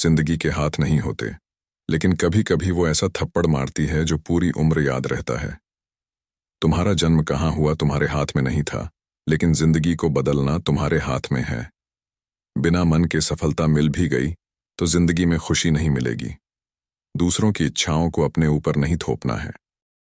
जिंदगी के हाथ नहीं होते लेकिन कभी कभी वो ऐसा थप्पड़ मारती है जो पूरी उम्र याद रहता है तुम्हारा जन्म कहाँ हुआ तुम्हारे हाथ में नहीं था लेकिन जिंदगी को बदलना तुम्हारे हाथ में है बिना मन के सफलता मिल भी गई तो जिंदगी में खुशी नहीं मिलेगी दूसरों की इच्छाओं को अपने ऊपर नहीं थोपना है